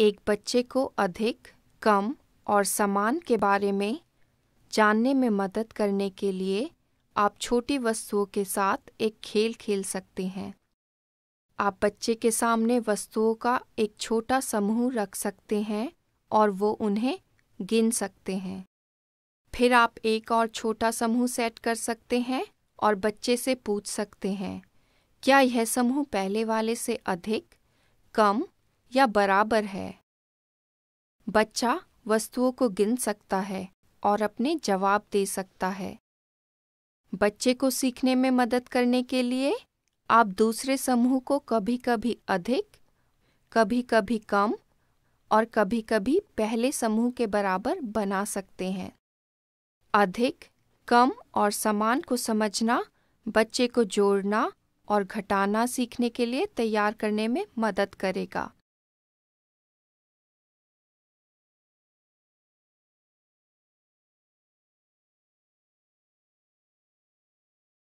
एक बच्चे को अधिक कम और समान के बारे में जानने में मदद करने के लिए आप छोटी वस्तुओं के साथ एक खेल खेल सकते हैं आप बच्चे के सामने वस्तुओं का एक छोटा समूह रख सकते हैं और वो उन्हें गिन सकते हैं फिर आप एक और छोटा समूह सेट कर सकते हैं और बच्चे से पूछ सकते हैं क्या यह समूह पहले वाले से अधिक कम या बराबर है बच्चा वस्तुओं को गिन सकता है और अपने जवाब दे सकता है बच्चे को सीखने में मदद करने के लिए आप दूसरे समूह को कभी कभी अधिक कभी कभी कम और कभी कभी पहले समूह के बराबर बना सकते हैं अधिक कम और समान को समझना बच्चे को जोड़ना और घटाना सीखने के लिए तैयार करने में मदद करेगा